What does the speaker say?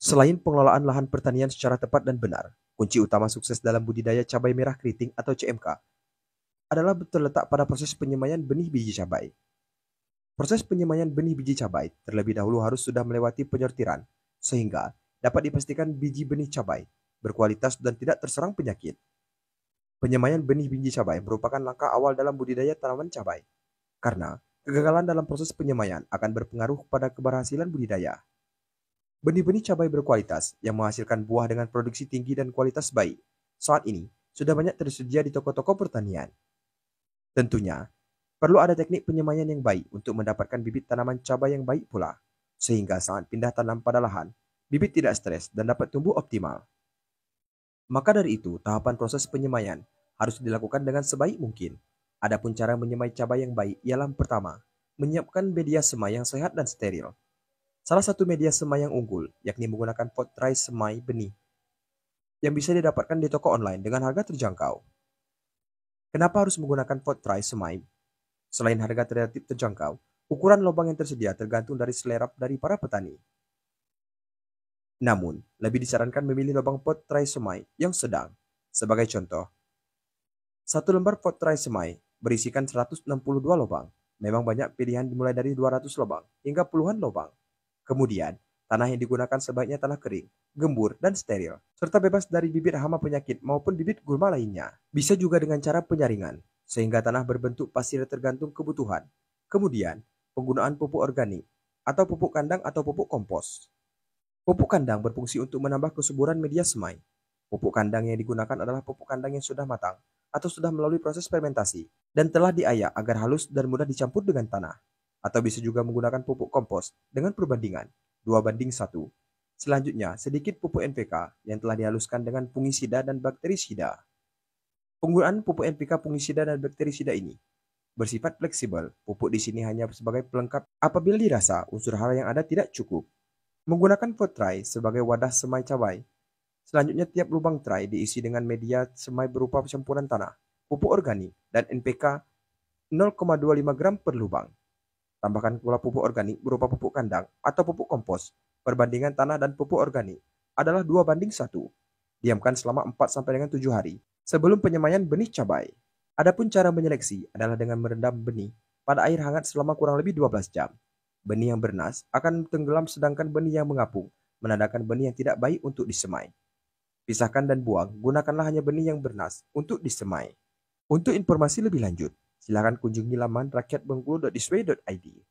Selain pengelolaan lahan pertanian secara tepat dan benar, kunci utama sukses dalam budidaya cabai merah keriting atau CMK adalah terletak pada proses penyemaian benih biji cabai. Proses penyemaian benih biji cabai terlebih dahulu harus sudah melewati penyortiran, sehingga dapat dipastikan biji benih cabai berkualitas dan tidak terserang penyakit. Penyemaian benih biji cabai merupakan langkah awal dalam budidaya tanaman cabai, karena Kegagalan dalam proses penyemaian akan berpengaruh pada keberhasilan budidaya. Benih-benih cabai berkualitas yang menghasilkan buah dengan produksi tinggi dan kualitas baik saat ini sudah banyak tersedia di toko-toko pertanian. Tentunya, perlu ada teknik penyemayan yang baik untuk mendapatkan bibit tanaman cabai yang baik pula, sehingga saat pindah tanam pada lahan, bibit tidak stres dan dapat tumbuh optimal. Maka dari itu, tahapan proses penyemayan harus dilakukan dengan sebaik mungkin. Adapun cara menyemai cabai yang baik ialah pertama, menyiapkan media semai yang sehat dan steril, Salah satu media semai yang unggul, yakni menggunakan pot tray semai benih, yang bisa didapatkan di toko online dengan harga terjangkau. Kenapa harus menggunakan pot tray semai? Selain harga relatif terjangkau, ukuran lubang yang tersedia tergantung dari selera dari para petani. Namun, lebih disarankan memilih lubang pot tray semai yang sedang. Sebagai contoh, satu lembar pot tray semai berisikan 162 lubang. Memang banyak pilihan dimulai dari 200 lubang hingga puluhan lubang. Kemudian, tanah yang digunakan sebaiknya tanah kering, gembur, dan steril, serta bebas dari bibit hama penyakit maupun bibit gulma lainnya. Bisa juga dengan cara penyaringan, sehingga tanah berbentuk pasir tergantung kebutuhan. Kemudian, penggunaan pupuk organik atau pupuk kandang atau pupuk kompos. Pupuk kandang berfungsi untuk menambah kesuburan media semai. Pupuk kandang yang digunakan adalah pupuk kandang yang sudah matang atau sudah melalui proses fermentasi dan telah diayak agar halus dan mudah dicampur dengan tanah atau bisa juga menggunakan pupuk kompos dengan perbandingan 2 banding 1. Selanjutnya, sedikit pupuk NPK yang telah dihaluskan dengan fungisida dan bakterisida. Penggunaan pupuk NPK fungisida dan bakterisida ini bersifat fleksibel. Pupuk di sini hanya sebagai pelengkap apabila dirasa unsur hara yang ada tidak cukup. Menggunakan pot tray sebagai wadah semai cabai. Selanjutnya tiap lubang tray diisi dengan media semai berupa campuran tanah, pupuk organik, dan NPK 0,25 gram per lubang. Tambahkan pula pupuk organik berupa pupuk kandang atau pupuk kompos. Perbandingan tanah dan pupuk organik adalah dua banding satu. Diamkan selama 4 sampai dengan 7 hari sebelum penyemaian benih cabai. Adapun cara menyeleksi adalah dengan merendam benih pada air hangat selama kurang lebih 12 jam. Benih yang bernas akan tenggelam sedangkan benih yang mengapung menandakan benih yang tidak baik untuk disemai. Pisahkan dan buang, gunakanlah hanya benih yang bernas untuk disemai. Untuk informasi lebih lanjut, Silakan kunjungi laman rakyatbengkulu.isw.id.